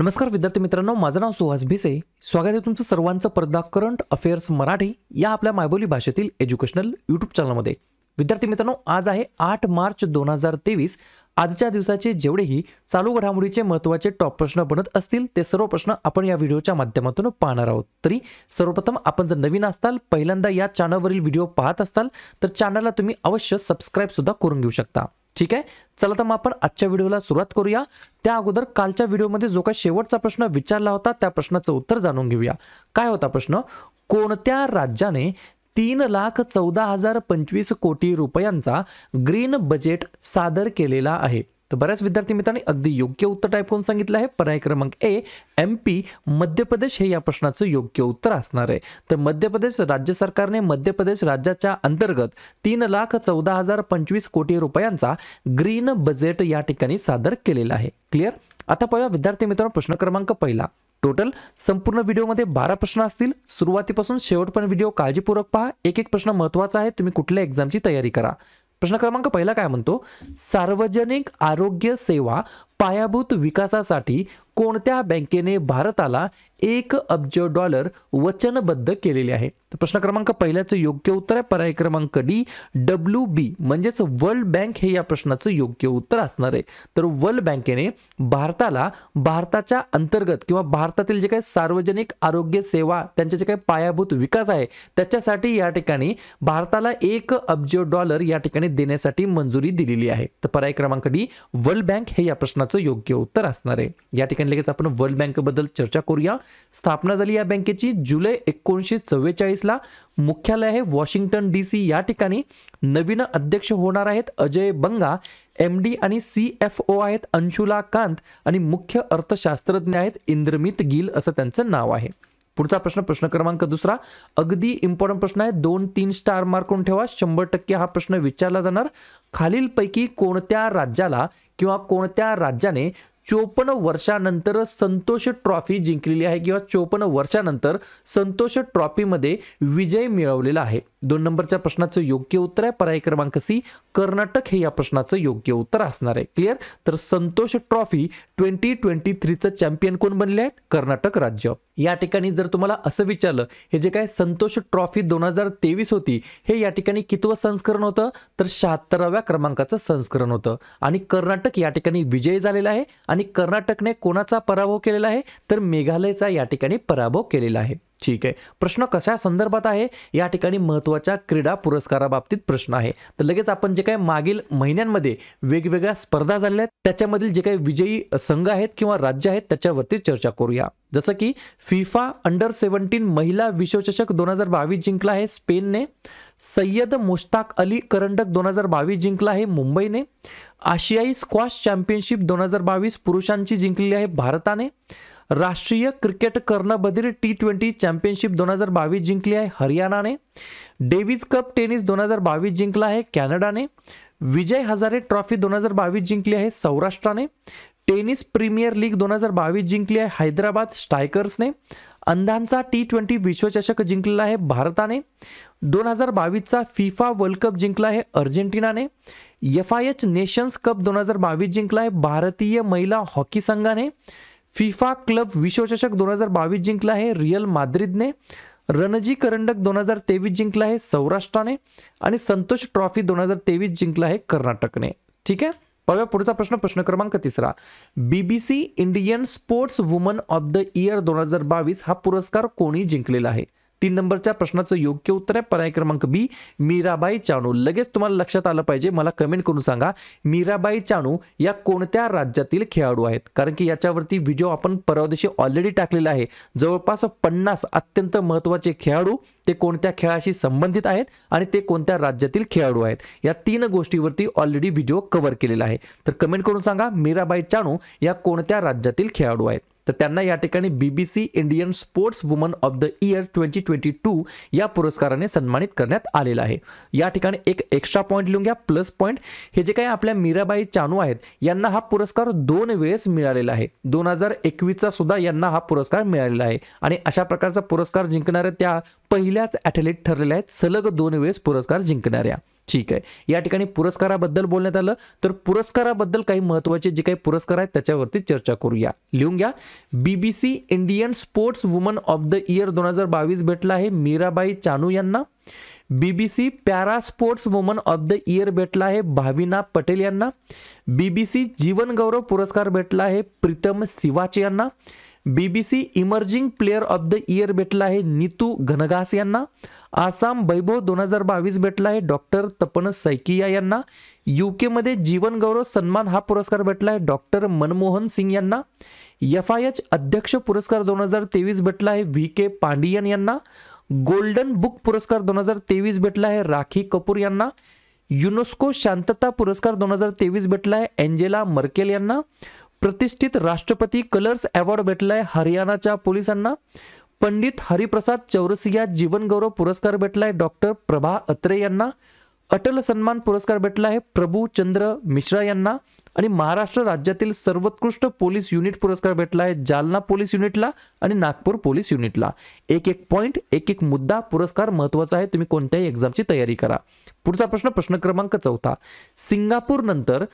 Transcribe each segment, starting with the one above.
नमस्कार विद्यार्थी मित्रांनो माझं नाव सुहास भिसे स्वागत आहे तुमचं सर्वांचं पर्दा करंट अफेअर्स मराठी या आपल्या मायबोली भाषेतील एज्युकेशनल यूट्यूब चॅनलमध्ये विद्यार्थी मित्रांनो आज आहे आठ मार्च दोन हजार तेवीस आजच्या दिवसाचे जेवढेही चालू घडामोडीचे महत्त्वाचे टॉप प्रश्न बनत असतील ते सर्व प्रश्न आपण या व्हिडिओच्या माध्यमातून पाहणार आहोत तरी सर्वप्रथम आपण जर नवीन असताल पहिल्यांदा या चॅनलवरील व्हिडिओ पाहत असाल तर चॅनलला तुम्ही अवश्य सबस्क्राईबसुद्धा करून घेऊ शकता ठीक आहे चला तर मग आपण आजच्या व्हिडिओला सुरुवात करूया त्या अगोदर कालच्या व्हिडिओमध्ये जो काही शेवटचा प्रश्न विचारला होता त्या प्रश्नाचं उत्तर जाणून घेऊया काय होता प्रश्न कोणत्या राज्याने तीन लाख चौदा हजार पंचवीस कोटी रुपयांचा ग्रीन बजेट सादर केलेला आहे तर बऱ्याच विद्यार्थी मित्रांनी अगदी योग्य उत्तर टाईप करून सांगितलं आहे पर्याय क्रमांक ए एम पी मध्य प्रदेश हे या प्रश्नाचं योग्य उत्तर असणार आहे तर मध्य प्रदेश राज्य सरकारने मध्य प्रदेश राज्याच्या अंतर्गत तीन लाख चौदा हजार पंचवीस कोटी रुपयांचा ग्रीन बजेट या ठिकाणी सादर केलेला आहे क्लिअर आता पाहूया विद्यार्थी मित्रांनो प्रश्न क्रमांक पहिला टोटल संपूर्ण व्हिडिओमध्ये बारा प्रश्न असतील सुरुवातीपासून शेवटपर्यंत व्हिडिओ काळजीपूर्वक पहा एक एक प्रश्न महत्त्वाचा आहे तुम्ही कुठल्या एक्झामची तयारी करा प्रश्न क्रमांक पहिला काय म्हणतो सार्वजनिक आरोग्य सेवा पायाभूत विकासासाठी कोणत्या बँकेने भारताला एक अब्ज डॉलर वचनबद्ध केलेले आहे तर प्रश्न क्रमांक पहिल्याचं योग्य उत्तर आहे पर्याय क्रमांक डी डब्ल्यू बी म्हणजेच वर्ल्ड बँक हे या प्रश्नाचं योग्य उत्तर असणार आहे तर वर्ल्ड बँकेने भारताला भारताच्या अंतर्गत किंवा भारतातील जे काही सार्वजनिक आरोग्य सेवा त्यांचे जे काही पायाभूत विकास आहे त्याच्यासाठी या ठिकाणी भारताला एक अब्ज डॉलर या ठिकाणी देण्यासाठी मंजुरी दिलेली आहे तर पर्याय क्रमांक डी वर्ल्ड बँक हे या प्रश्नाचं प्रश्नाचं योग्य उत्तर असणार आहे या ठिकाणी लगेच आपण वर्ल्ड बँकेबद्दल चर्चा करूया स्थापना झाली या बँकेची जुलै एकोणीसशे चव्वेचाळीसला मुख्यालय आहे वॉशिंग्टन डी सी या ठिकाणी नवीन अध्यक्ष होणार आहेत अजय बंगा एम डी आणि सी एफ ओ आहेत अंशुला कांत आणि मुख्य अर्थशास्त्रज्ञ आहेत इंद्रमित गिल असं त्यांचं नाव आहे पुढचा प्रश्न प्रश्न क्रमांक दुसरा अगदी इम्पॉर्टंट प्रश्न आहे दोन तीन स्टार मार्क ठेवा शंभर टक्के हा प्रश्न विचारला जाणार खालीलपैकी कोणत्या राज्याला किंवा कोणत्या राज्याने चोपन्न वर्षानंतर संतोष ट्रॉफी जिंकलेली आहे किंवा चोपन्न वर्षानंतर संतोष ट्रॉफीमध्ये विजय मिळवलेला आहे दोन नंबरच्या प्रश्नाचं योग्य उत्तर आहे पर्याय क्रमांक सी कर्नाटक हे या प्रश्नाचं योग्य उत्तर असणार आहे क्लिअर तर संतोष ट्रॉफी ट्वेंटी ट्वेंटी थ्रीचं चॅम्पियन कोण बनले आहेत कर्नाटक राज्य या ठिकाणी जर तुम्हाला असं विचारलं हे जे काय संतोष ट्रॉफी दोन हजार तेवीस होती हे या ठिकाणी कितवं संस्करण होतं तर शहात्तराव्या क्रमांकाचं संस्करण होतं आणि कर्नाटक या ठिकाणी विजयी झालेला आहे आणि आणि कर्नाटकने कोणाचा पराभव केलेला आहे तर मेघालयचा या ठिकाणी पराभव केलेला आहे ठीक आहे प्रश्न कशा संदर्भात आहे या ठिकाणी महत्त्वाच्या क्रीडा पुरस्काराबाबतीत प्रश्न आहे तर लगेच आपण जे काही मागील महिन्यांमध्ये वेगवेगळ्या स्पर्धा झाल्या आहेत त्याच्यामधील जे काही विजयी संघ आहेत किंवा राज्य आहेत त्याच्यावरती चर्चा करूया जसं की फिफा अंडर सेवन्टीन महिला विश्वचषक दोन हजार बावीस जिंकला आहे स्पेनने सय्यद मुश्ताक अली करंडक दोन हजार बावीस जिंकला आहे मुंबईने आशियाई स्क्वॉश चॅम्पियनशिप दोन हजार बावीस पुरुषांची जिंकलेली आहे भारताने राष्ट्रीय क्रिकेट कर्णबधीर टी ट्वेंटी चॅम्पियनशिप दोन हजार बावीस जिंकली आहे हरियाणाने डेव्हिज कप टेनिस दोन हजार बावीस जिंकला आहे कॅनडाने विजय हजारे ट्रॉफी दोन हजार बावीस जिंकली आहे सौराष्ट्राने टेनिस प्रीमियर लीग दोन हजार बावीस जिंकली आहे हैदराबाद स्ट्रायकर्सने अंधांचा टी ट्वेंटी विश्वचषक जिंकलेला आहे भारताने दोन हजार बावीसचा फिफा वर्ल्ड कप जिंकला आहे अर्जेंटिनाने F I H nations cup दोन हजार बावीस जिंकला आहे भारतीय महिला हॉकी संघाने फिफा क्लब विश्वचषक दोन हजार बावीस जिंकला आहे रियल माद्रिदने रणजी करंडक दोन हजार तेवीस जिंकला आहे सौराष्ट्राने आणि संतोष ट्रॉफी दोन हजार तेवीस जिंकला आहे कर्नाटकने ठीक आहे पाहूया पुढचा प्रश्न प्रश्न क्रमांक तिसरा BBC Indian sports woman of the year दोन हजार बावीस हा पुरस्कार कोणी जिंकलेला आहे तीन नंबरच्या प्रश्नाचं योग्य उत्तर आहे पर्याय क्रमांक बी मीराबाई चानू लगेच तुम्हाला लक्षात आलं पाहिजे मला कमेंट करून सांगा मीराबाई चानू या कोणत्या राज्यातील खेळाडू आहेत कारण की याच्यावरती व्हिडिओ आपण परवादेशी ऑलरेडी टाकलेला आहे जवळपास पन्नास अत्यंत महत्त्वाचे खेळाडू ते कोणत्या खेळाशी संबंधित आहेत आणि ते कोणत्या राज्यातील खेळाडू आहेत या तीन गोष्टीवरती ऑलरेडी व्हिडिओ कव्हर केलेला आहे तर कमेंट करून सांगा मीराबाई चानू या कोणत्या राज्यातील खेळाडू आहेत तर त्यांना या ठिकाणी B B C Indian sports woman of the year twenty twenty two या पुरस्काराने सन्मानित करण्यात आलेला आहे या ठिकाणी एक एक्स्ट्रा पॉईंट लिहून घ्या प्लस पॉईंट हे जे काही आपल्या मीराबाई चानू आहेत यांना हा पुरस्कार दोन वेळेस मिळालेला आहे दोन हजार एकवीसचा सुद्धा यांना हा पुरस्कार मिळालेला आहे आणि अशा प्रकारचा पुरस्कार जिंकणाऱ्या त्या पहिल्याच ॲथलीट ठरलेल्या आहेत सलग दोन वेळेस पुरस्कार जिंकणाऱ्या ठीक आहे या ठिकाणी पुरस्काराबद्दल बोलण्यात आलं तर पुरस्काराबद्दल काही महत्त्वाचे जे काही पुरस्कार आहेत त्याच्यावरती चर्चा करूया लिहून घ्या BBC Indian sports woman of the year दोन हजार बावीस भेटला आहे मीराबाई चानू यांना BBC para sports woman of the year भेटला आहे भाविना पटेल यांना बीबीसी जीवनगौरव पुरस्कार भेटला आहे प्रीतम सिवाचे यांना BBC emerging player of the year भेटला आहे नीतू घनघास यांना आसाम वैभव दोन हजार बावीस भेटला आहे डॉक्टर तपन सैकिया यांना जीवन जीवनगौरव सन्मान हा पुरस्कार भेटला आहे डॉक्टर मनमोहन सिंग यांना एफ आय एच अध्यक्ष पुरस्कार दोन हजार तेवीस भेटला आहे व्ही के पांडियन यांना गोल्डन बुक पुरस्कार दोन हजार तेवीस भेटला आहे राखी कपूर यांना युनेस्को शांतता पुरस्कार दोन हजार तेवीस भेटला आहे एंजेला मर्केल यांना प्रतिष्ठित राष्ट्रपती कलर्स अवॉर्ड भेटलाय हरियाणाच्या पोलिसांना पंडित हरिप्रसाद चौरसिया जीवनगौरव पुरस्कार भेटलाय डॉक्टर प्रभा अत्रे यांना अटल सन्मान पुरस्कार भेटला आहे प्रभू चंद्र मिश्रा यांना आणि महाराष्ट्र राज्यातील सर्वोत्कृष्ट पोलीस युनिट पुरस्कार भेटला आहे जालना पोलीस युनिटला आणि नागपूर पोलीस युनिटला एक एक पॉईंट एक एक मुद्दा पुरस्कार महत्वाचा आहे तुम्ही कोणत्याही एक्झामची तयारी करा पुढचा प्रश्न प्रश्न क्रमांक चौथा सिंगापूर नंतर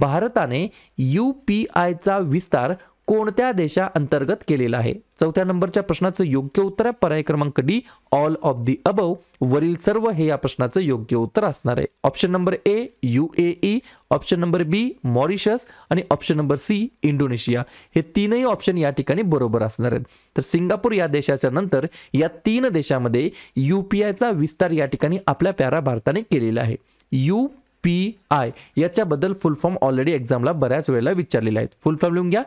भारताने यू पी आयचा विस्तार कोणत्या देशाअंतर्गत केलेला आहे चौथ्या नंबरच्या प्रश्नाचं योग्य उत्तर आहे पर्याय क्रमांक D all of the above वरील सर्व हे या प्रश्नाचं योग्य उत्तर असणार आहे option number A U A E option number B Mauritius आणि ऑप्शन नंबर सी इंडोनेशिया हे तीनही ऑप्शन या ठिकाणी बरोबर असणार आहेत तर सिंगापूर या देशाच्या नंतर या तीन देशामध्ये यू पी आयचा विस्तार या ठिकाणी आपल्या प्यारा भारताने केलेला आहे यू पी आय याच्याबद्दल फुल फॉर्म ऑलरेडी एक्झामला बऱ्याच वेळेला विचारलेला आहेत फुल फॉर्म लिहून घ्या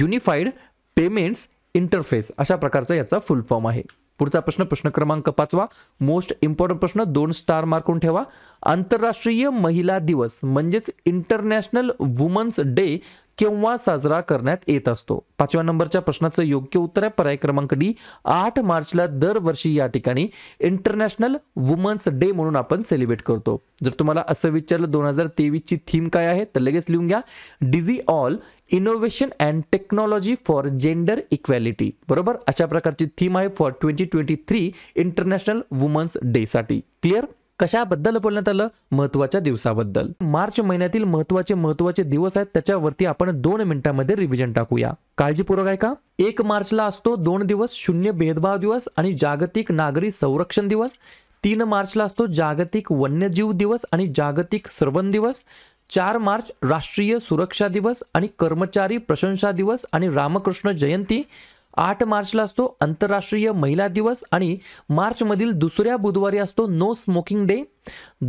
युनिफाईड पेमेंट्स इंटरफेस अशा प्रकारचा याचा फुल फॉर्म आहे पुढचा प्रश्न प्रश्न क्रमांक पाचवा मोस्ट इम्पॉर्टंट प्रश्न दोन स्टार मार्कून ठेवा आंतरराष्ट्रीय महिला दिवस म्हणजेच इंटरनॅशनल वुमन्स डे केव्हा साजरा करण्यात येत असतो पाचव्या नंबरच्या प्रश्नाचं योग्य उत्तर आहे पर्याय क्रमांक डी आठ मार्चला दरवर्षी या ठिकाणी इंटरनॅशनल वुमन्स डे म्हणून आपण सेलिब्रेट करतो जर तुम्हाला असं विचारलं दोन हजार तेवीसची थीम काय आहे तर लगेच लिहून घ्या digit all innovation and technology for gender equality बरोबर अशा प्रकारची थीम आहे for twenty twenty three international women's डेसाठी क्लिअर कशाबद्दल बोलण्यात आलं महत्वाच्या दिवसाबद्दल मार्च महिन्यातील महत्वाचे महत्वाचे दिवस आहेत त्याच्यावरती आपण दोन मिनिटांमध्ये रिव्हिजन टाकूया काळजीपूर्वक आहे का एक मार्चला असतो दोन दिवस शून्य भेदभाव दिवस आणि जागतिक नागरी संरक्षण दिवस तीन मार्चला असतो जागतिक वन्यजीव दिवस आणि जागतिक श्रवण दिवस चार मार्च राष्ट्रीय सुरक्षा दिवस आणि कर्मचारी प्रशंसा दिवस आणि रामकृष्ण जयंती आठ मार्चला असतो आंतरराष्ट्रीय महिला दिवस आणि मार्चमधील दुसऱ्या बुधवारी असतो नो स्मोकिंग डे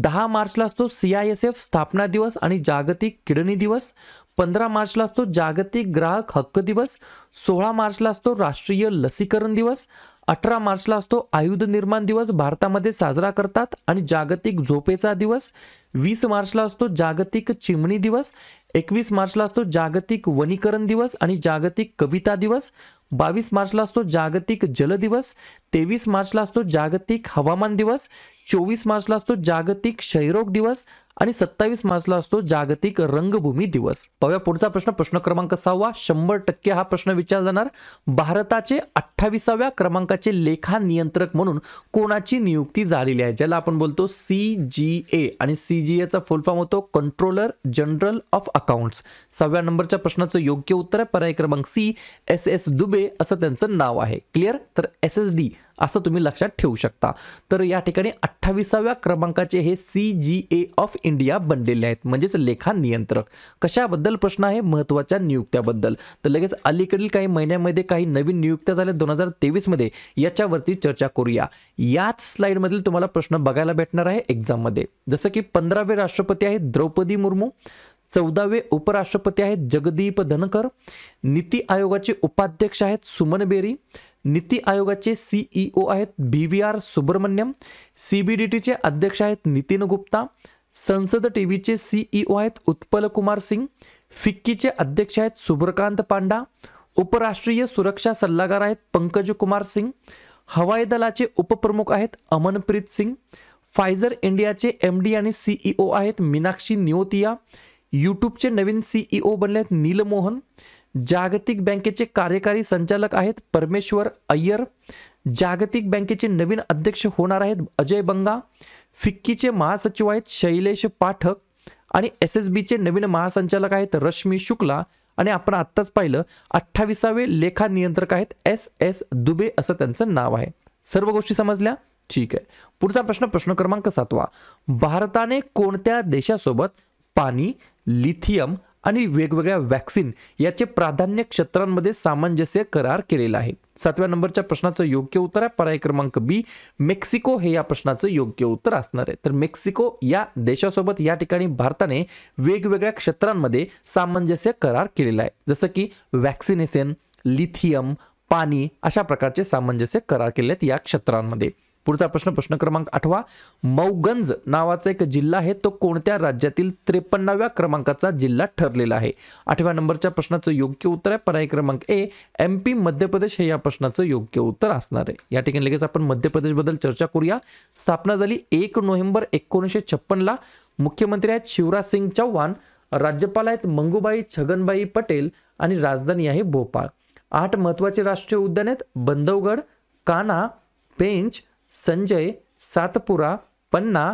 दहा मार्चला असतो सी आय एस एफ स्थापना दिवस आणि जागतिक किडनी दिवस पंधरा मार्चला असतो जागतिक ग्राहक हक्क दिवस सोळा मार्चला असतो राष्ट्रीय लसीकरण दिवस अठरा मार्चला असतो आयुध निर्माण दिवस भारतामध्ये साजरा करतात आणि जागतिक झोपेचा दिवस वीस मार्चला असतो जागतिक चिमणी दिवस एकवीस मार्चला असतो जागतिक वनीकरण दिवस आणि जागतिक कविता दिवस बावीस मार्चला असतो जागतिक जल दिवस तेवीस मार्चला असतो जागतिक हवामान दिवस चोवीस मार्चला असतो जागतिक क्षयरोग दिवस आणि सत्तावीस मार्चला असतो जागतिक रंगभूमी दिवस पाहूया पुढचा प्रश्न प्रश्न क्रमांक सहावा शंभर टक्के हा प्रश्न विचारला जाणार भारताचे अठ्ठावीसाव्या क्रमांकाचे लेखा नियंत्रक म्हणून कोणाची नियुक्ती झालेली आहे ज्याला आपण बोलतो सी जी ए आणि सी जीएचा जी फुल फॉर्म होतो कंट्रोलर जनरल ऑफ अकाउंट्स सहाव्या नंबरच्या प्रश्नाचं योग्य उत्तर आहे पर्याय क्रमांक सी एस एस दुबे असं त्यांचं नाव आहे क्लिअर तर एस एस डी असं तुम्ही लक्षात ठेवू शकता तर या ठिकाणी अठ्ठावीसाव्या क्रमांकाचे हे C G A of India बनलेले आहेत म्हणजेच लेखा नियंत्रक कशाबद्दल प्रश्न आहे महत्त्वाच्या नियुक्त्याबद्दल तर लगेच अलीकडील काही महिन्यामध्ये काही नवीन नियुक्त्या झाल्या दोन हजार तेवीसमध्ये याच्यावरती चर्चा करूया याच स्लाईडमधील तुम्हाला प्रश्न बघायला भेटणार आहे एक्झाममध्ये जसं की पंधरावे राष्ट्रपती आहेत द्रौपदी मुर्मू चौदावे उपराष्ट्रपती आहेत जगदीप धनकर नीती आयोगाचे उपाध्यक्ष आहेत सुमन बेरी नीती आयोगाचे सीईओ e आहेत B V R Subrahmanyam C B D टीचे अध्यक्ष आहेत नितीन गुप्ता संसद टी व्हीचे सीईओ आहेत उत्पल कुमार सिंग फिक्कीचे अध्यक्ष आहेत सुब्रकांत पांडा उपराष्ट्रीय सुरक्षा सल्लागार आहेत पंकज कुमार सिंग हवाई दलाचे उपप्रमुख आहेत अमनप्रीत सिंग फायझर इंडियाचे एम डी आणि सीईओ e आहेत मीनाक्षी नियोतिया यूट्यूबचे नवीन सीईओ e बनले आहेत नीलमोहन जागतिक बँकेचे कार्यकारी संचालक आहेत परमेश्वर अय्यर जागतिक बँकेचे नवीन अध्यक्ष होणार आहेत अजय बंगा फिक्कीचे महासचिव आहेत शैलेश पाठक आणि एस एस बीचे नवीन महासंचालक आहेत रश्मी शुक्ला आणि आपण आत्ताच पाहिलं अठ्ठावीसावे लेखा नियंत्रक आहेत एस एस दुबे असं त्यांचं नाव आहे सर्व गोष्टी समजल्या ठीक आहे पुढचा प्रश्न प्रश्न क्रमांक सातवा भारताने कोणत्या देशासोबत पाणी लिथियम आणि वेगवेगळ्या वॅक्सिन याचे प्राधान्य क्षेत्रांमध्ये सामंजस्य करार केलेला आहे सातव्या नंबरच्या प्रश्नाचं योग्य उत्तर आहे पर्याय क्रमांक बी मेक्सिको हे या प्रश्नाचं योग्य उत्तर असणार आहे तर मेक्सिको या देशासोबत या ठिकाणी भारताने वेगवेगळ्या क्षेत्रांमध्ये सामंजस्य करार केलेला आहे जसं की वॅक्सिनेशन लिथियम पाणी अशा प्रकारचे सामंजस्य करार केले आहेत या क्षेत्रांमध्ये पुढचा प्रश्न प्रश्न क्रमांक आठवा मौगंज नावाचा एक जिल्हा आहे तो कोणत्या राज्यातील त्रेपन्नाव्या क्रमांकाचा जिल्हा ठरलेला आहे आठव्या नंबरच्या प्रश्नाचं योग्य उत्तर आहे पर्याय क्रमांक ए एम पी मध्य प्रदेश हे या प्रश्नाचं योग्य उत्तर असणार आहे या ठिकाणी लगेच आपण मध्य प्रदेशबद्दल चर्चा करूया स्थापना झाली एक नोव्हेंबर एकोणीसशे छप्पनला मुख्यमंत्री आहेत शिवराज सिंग चौहान राज्यपाल आहेत मंगूबाई छगनबाई पटेल आणि राजधानी आहे भोपाळ आठ महत्त्वाचे राष्ट्रीय उद्यान आहेत बंधवगड काना पेंच संजय सातपुरा पन्ना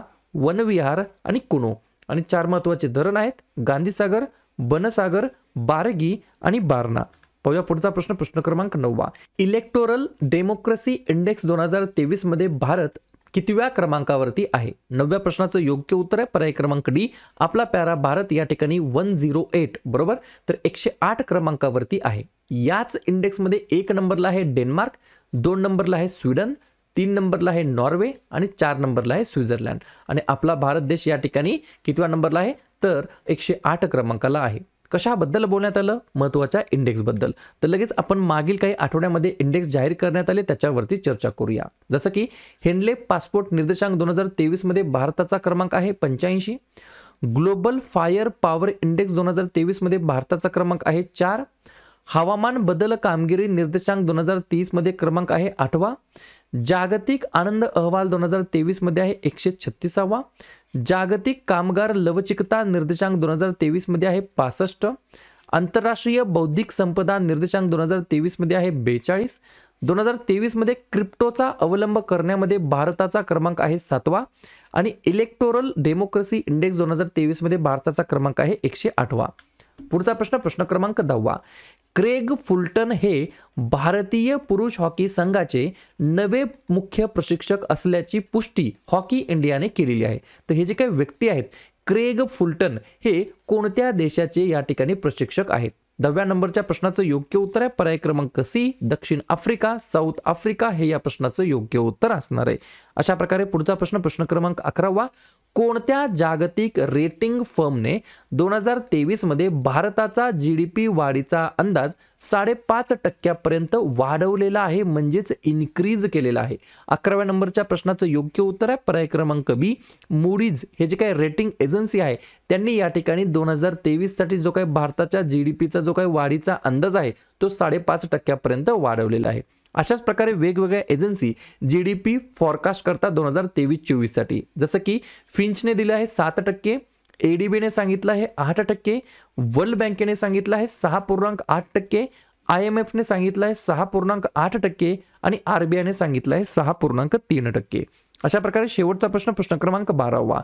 वनविहार आणि कुनो आणि चार महत्त्वाचे धरण आहेत गांधीसागर बनसागर बारगी आणि बारणा पाहूया पुढचा प्रश्न प्रश्न क्रमांक नववा इलेक्टोरल डेमोक्रेसी इंडेक्स दोन हजार मध्ये भारत कितव्या क्रमांकावरती आहे नवव्या प्रश्नाचं योग्य उत्तर आहे पर्याय क्रमांक डी आपला प्यारा भारत या ठिकाणी वन झिरो एट बरोबर तर एकशे आठ क्रमांकावरती आहे याच इंडेक्समध्ये एक नंबरला आहे डेन्मार्क दोन नंबरला आहे स्वीडन तीन नंबरला आहे नॉर्वे आणि चार नंबरला आहे स्वित्झर्लंड आणि आपला भारत देश या ठिकाणी कितव्या नंबरला आहे तर एकशे आठ क्रमांकाला आहे कशाबद्दल बोलण्यात आलं महत्त्वाच्या इंडेक्सबद्दल तर लगेच आपण मागील काही आठवड्यामध्ये इंडेक्स जाहीर करण्यात आले त्याच्यावरती चर्चा करूया जसं की हेनले पासपोर्ट निर्देशांक दोन हजार तेवीसमध्ये भारताचा क्रमांक आहे पंच्याऐंशी ग्लोबल फायर पॉवर इंडेक्स दोन हजार तेवीसमध्ये भारताचा क्रमांक आहे चार हवामान बदल कामगिरी निर्देशांक दोन हजार मध्ये क्रमांक आहे आठवा जागतिक आनंद अहवाल दोन हजार मध्ये आहे एकशे छत्तीसावा जागतिक कामगार लवचिकता निर्देशांक दोन हजार मध्ये आहे पासष्ट आंतरराष्ट्रीय बौद्धिक संपदा निर्देशांक दोन हजार मध्ये आहे बेचाळीस दोन हजार मध्ये क्रिप्टोचा अवलंब करण्यामध्ये भारताचा क्रमांक आहे सातवा आणि इलेक्टोरल डेमोक्रेसी इंडेक्स दोन हजार मध्ये भारताचा क्रमांक आहे एकशे आठवा पुढचा प्रश्न प्रश्न क्रमांक दहावा क्रेग फुलटन हे भारतीय पुरुष हॉकी संघाचे नवे मुख्य प्रशिक्षक असल्याची पुष्टी हॉकी इंडियाने केलेली आहे तर हे जे काही व्यक्ती आहेत क्रेग फुलटन हे कोणत्या देशाचे या ठिकाणी प्रशिक्षक आहेत दहाव्या नंबरच्या प्रश्नाचं योग्य उत्तर आहे पर्याय क्रमांक सी दक्षिण आफ्रिका साऊथ आफ्रिका हे या प्रश्नाचं योग्य उत्तर असणार आहे अशा प्रकारे पुढचा प्रश्न प्रश्न क्रमांक अकरावा कोणत्या जागतिक रेटिंग फर्मने दोन हजार तेवीसमध्ये भारताचा जी डी पी वाढीचा अंदाज साडेपाच टक्क्यापर्यंत वाढवलेला आहे म्हणजेच इन्क्रीज केलेला आहे अकराव्या नंबरच्या प्रश्नाचं योग्य उत्तर आहे पर्याय क्रमांक बी मुडीज हे जे काही रेटिंग एजन्सी आहे त्यांनी या ठिकाणी दोन हजार तेवीससाठी जो काही भारताच्या जी डी पीचा जो काही वाढीचा अंदाज आहे तो साडेपाच टक्क्यापर्यंत वाढवलेला आहे अशाच प्रकारे वेगवेगळ्या agency G D P forecast करतात दोन हजार तेवीस चोवीससाठी जसं की फिंचने दिलं आहे सात टक्के ए डी बीने सांगितलं आहे आठ टक्के वर्ल्ड बँकेने सांगितलं आहे सहा पूर्णांक आठ टक्के आय एम एफने सांगितलं आहे सहा पूर्णांक आठ टक्के आणि आर बी आयने सांगितलं आहे सहा पूर्णांक तीन टक्के अशा प्रकारे शेवटचा प्रश्न प्रश्न क्रमांक बारावा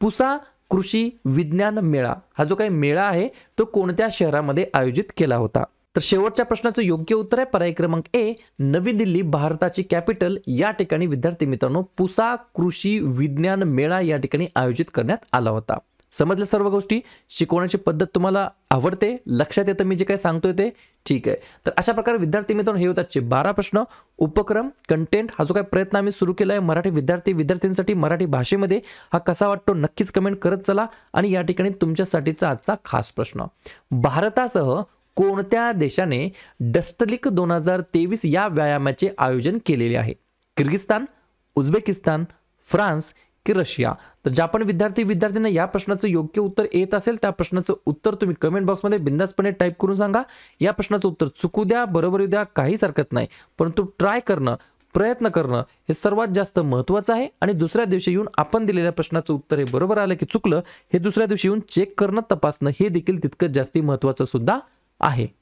पुसा कृषी विज्ञान मेळा हा जो काही मेळा आहे तो कोणत्या शहरामध्ये आयोजित केला होता तर शेवटच्या प्रश्नाचं योग्य उत्तर आहे पर्याय क्रमांक ए नवी दिल्ली भारताची कॅपिटल या ठिकाणी विद्यार्थी मित्रांनो पुसा कृषी विज्ञान मेळा या ठिकाणी आयोजित करण्यात आला होता समजल्या सर्व गोष्टी शिकवण्याची पद्धत तुम्हाला आवडते लक्षात येतं मी जे काय सांगतोय ते ठीक आहे तर अशा प्रकारे विद्यार्थी मित्रांनो हे होतात बारा प्रश्न उपक्रम कंटेंट हा जो काय प्रयत्न आम्ही सुरू केला आहे मराठी विद्यार्थी विद्यार्थ्यांसाठी मराठी भाषेमध्ये हा कसा वाटतो नक्कीच कमेंट करत चला आणि या ठिकाणी तुमच्यासाठीचा आजचा खास प्रश्न भारतासह कोणत्या देशाने डस्टलिक दोन हजार तेवीस या व्यायामाचे आयोजन केलेले आहे किर्गिस्तान उझबेकिस्तान फ्रान्स की रशिया तर ज्या पण विद्यार्थी विद्यार्थ्यांना या प्रश्नाचं योग्य उत्तर येत असेल त्या प्रश्नाचं उत्तर तुम्ही कमेंट बॉक्समध्ये बिंदासपणे टाईप करून सांगा या प्रश्नाचं उत्तर चुकू द्या बरोबर येऊ द्या काहीच हरकत नाही परंतु ट्राय करणं प्रयत्न करणं हे सर्वात जास्त महत्त्वाचं आहे आणि दुसऱ्या दिवशी येऊन आपण दिलेल्या प्रश्नाचं उत्तर हे बरोबर आलं की चुकलं हे दुसऱ्या दिवशी येऊन चेक करणं तपासणं हे देखील तितकंच जास्ती महत्त्वाचं सुद्धा आहे